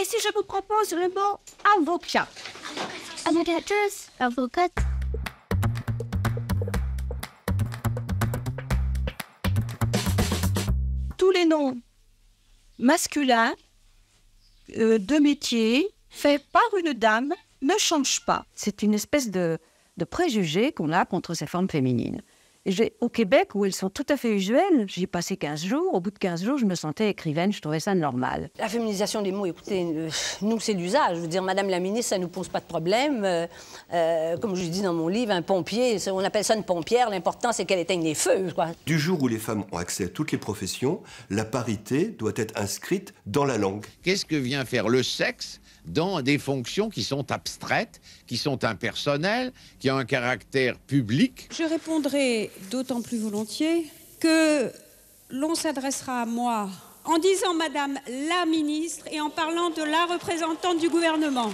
Et si je vous propose le mot avocat Avocatrice Avocate Tous les noms masculins euh, de métier faits par une dame ne changent pas. C'est une espèce de, de préjugé qu'on a contre ces formes féminines au Québec, où elles sont tout à fait usuelles, j'y ai passé 15 jours. Au bout de 15 jours, je me sentais écrivaine, je trouvais ça normal. La féminisation des mots, écoutez, euh, nous, c'est l'usage. Je veux dire, Madame la ministre, ça ne nous pose pas de problème. Euh, euh, comme je dis dans mon livre, un pompier, on appelle ça une pompière, l'important, c'est qu'elle éteigne les feux. Du jour où les femmes ont accès à toutes les professions, la parité doit être inscrite dans la langue. Qu'est-ce que vient faire le sexe dans des fonctions qui sont abstraites, qui sont impersonnelles, qui ont un caractère public Je répondrai d'autant plus volontiers que l'on s'adressera à moi en disant Madame la ministre et en parlant de la représentante du gouvernement.